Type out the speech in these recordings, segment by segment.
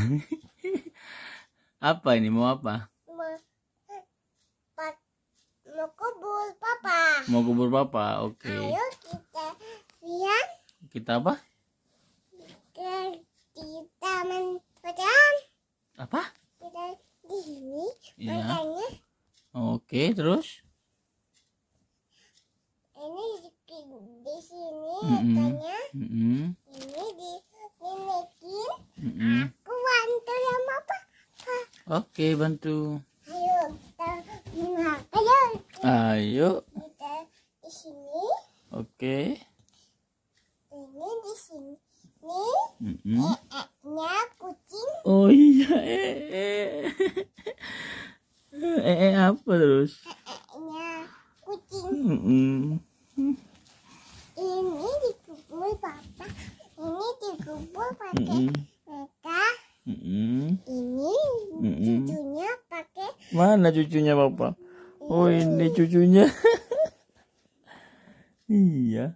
apa ini mau apa? Mau, kubur papa. Mau kubur papa, oke. Okay. Ayo kita lihat. Kita apa? Kita kita main Apa? Kita di sini Iya. Oke, okay, terus? Oke, bantu. Ayo, kita, ayo. Ayo. Kita di sini. Oke. Ini di sini. Ini mm -mm. E -e nya kucing. Oh iya, e Eh e -e apa terus? E -e nya kucing. Mm hmm. Ini dikubur papa. Ini dikubur pakai mm -hmm. mereka. Mm hmm. Mana cucunya papa? Oh ini cucunya. iya.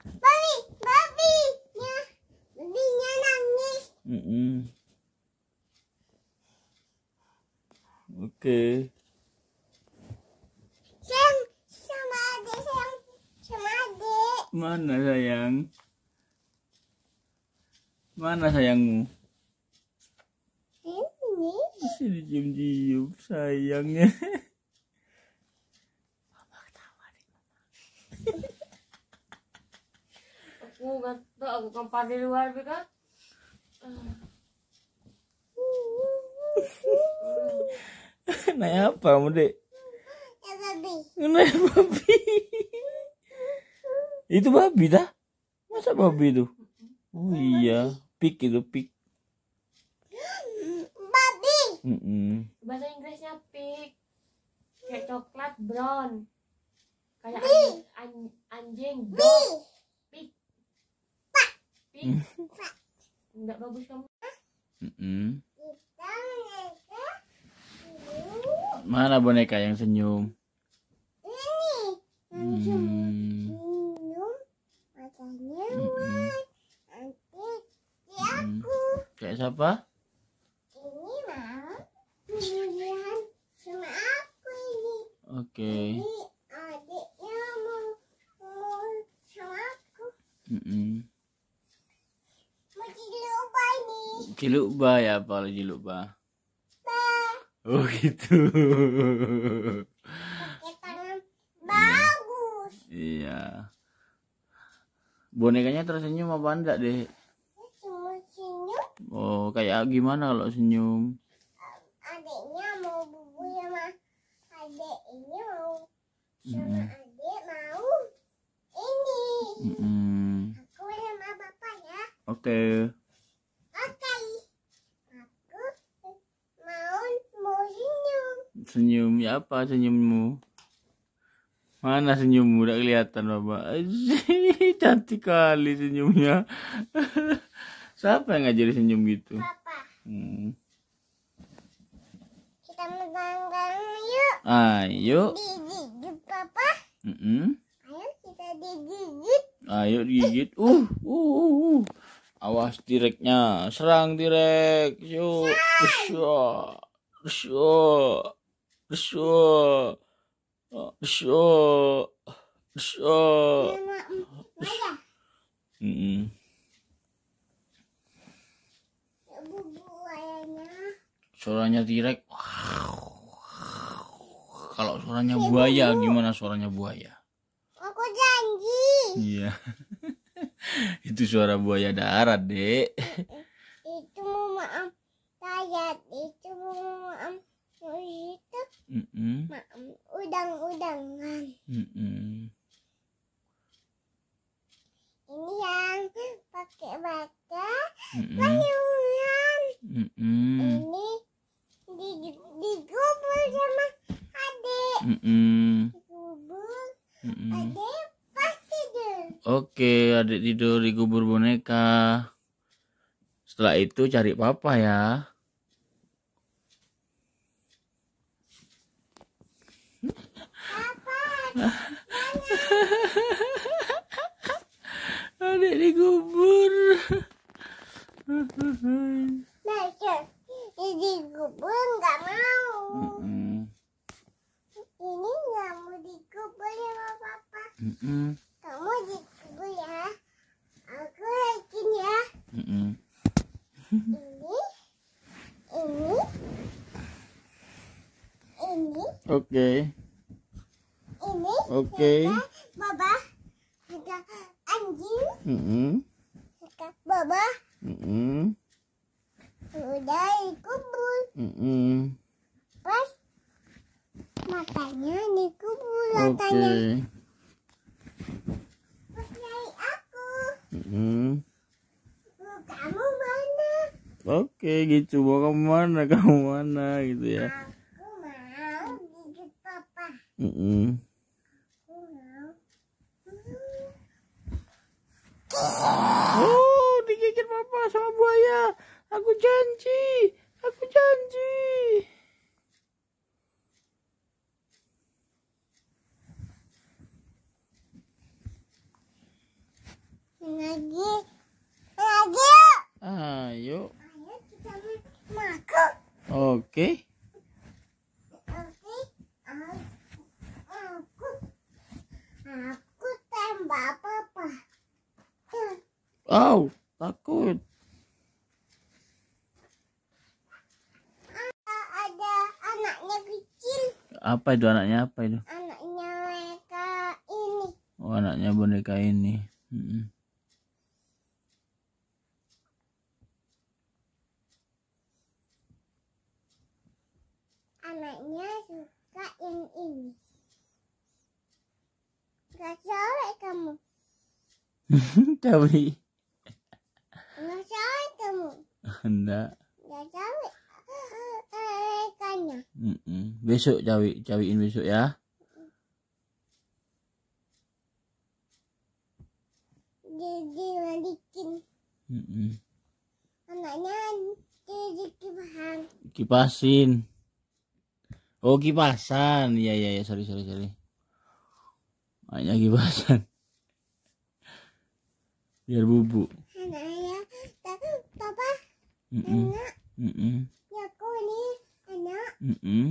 Babi, babi, ya, babinya nangis. Mm -mm. Oke. Okay. Sayang, sama adik, sayang, sama adik. Mana sayang? Mana sayangmu? masih dicium-cium sayangnya mama ketawa deh aku nggak tahu aku kampar di luar kan naik apa kamu dek naik babi itu babi dah masa babi itu oh iya pik itu pik mm -hmm. bahasa Inggrisnya pig kayak coklat brown kayak anjing, anjing dog pig pak pig Enggak mm. bagus kamu mm -hmm. mana boneka yang senyum ini mm. senyum hmm. senyum -hmm. kayak siapa oke okay. adiknya mau, mau sama aku mm -mm. mau jiluba ini jiluba ya kalau jiluba ba. oh gitu pakai tangan bagus iya bonekanya terus senyum apa enggak deh senyum oh kayak gimana kalau senyum sama adik mau ini. Mm Aku sama bapak ya. Oke. Oke. Aku mau mau senyum. Senyum ya apa senyummu? Mana senyummu? udah kelihatan, Bapak. Cantik kali senyumnya. Siapa yang ngajari senyum gitu? Papa. Hmm kita makan yuk. Ayo. Digigit papa. Mm -mm. Ayo kita digigit. Ayo digigit. Uh, uh, uh, uh. Awas direknya. Serang direk. Yuk. Usyo. Usyo. Usyo. Usyo. Usyo. Mm -mm. Ya, Suaranya direk. Wah. Suaranya buaya, gimana suaranya buaya? Aku janji. Iya. itu suara buaya darat, Dek. Itu mama am sayat, itu mama am itu. Maaf. udang-udangan. Ini yang pakai baca Mm -mm. Oke, adik tidur di kubur boneka. Setelah itu cari papa ya. Papa. Oke. Okay. Ini. Oke. Okay. Baba. Ada anjing. Mm -hmm. Baba. Mm -hmm. Udah dikubur. Mm -hmm. Pas matanya dikubur matanya. Okay. Pas nyai aku. Mm -hmm. Kamu mana? Oke, okay, gitu. Mau kamu mana? Kamu mana? Gitu ya. Nah. Mm -mm. Oh, digigit papa sama buaya. Aku janji, aku janji. Lagi, lagi. Ayo. Ayo kita makan. Oke. Okay. wow takut ada anaknya kecil apa itu anaknya apa itu anaknya mereka ini oh anaknya boneka ini hmm. anaknya suka yang ini Gak cewek kamu. Tapi enggak mm -mm. besok cawi cawiin besok ya jadi balikin anaknya jadi kipasan kipasin oh kipasan iya iya ya sorry sorry sorry banyak kipasan biar bubuk anaknya Mm -mm. Anak. Ya aku ini anak. Mm -mm.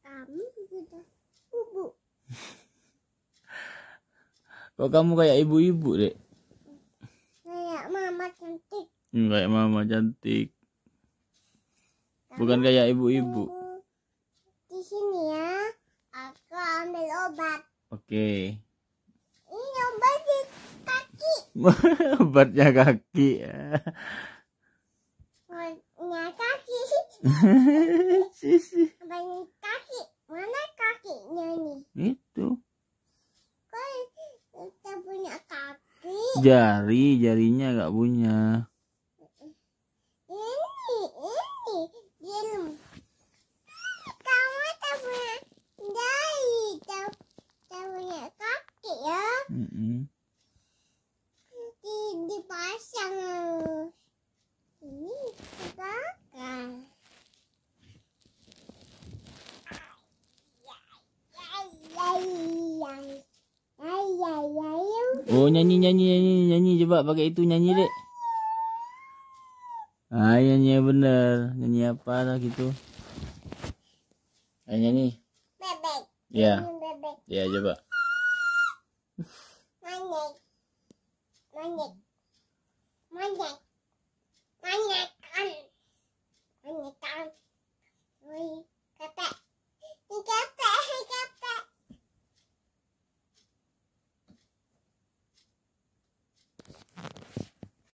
Kamu sudah ibu. Kok kamu kayak ibu-ibu dek? Kayak mama cantik. Hmm, kayak mama cantik. Bukan kayak ibu-ibu. Di sini ya, aku ambil obat. Oke. Okay. Obatnya kaki. Obatnya kaki. Sisi. Obatnya kaki. Mana kakinya nih? Itu. Kok kita punya kaki? Jari, jarinya nggak punya. Oh nyanyi nyanyi nyanyi nyanyi coba pakai itu nyanyi dek. Ah nyanyi iya, bener nyanyi apa lah gitu. Ayo nyanyi. Bebek. Ya. Bebek. Ya coba. Monyet. Monyet. Monyet. Monyet. Monyet. Monyet. kan. kan. Wih,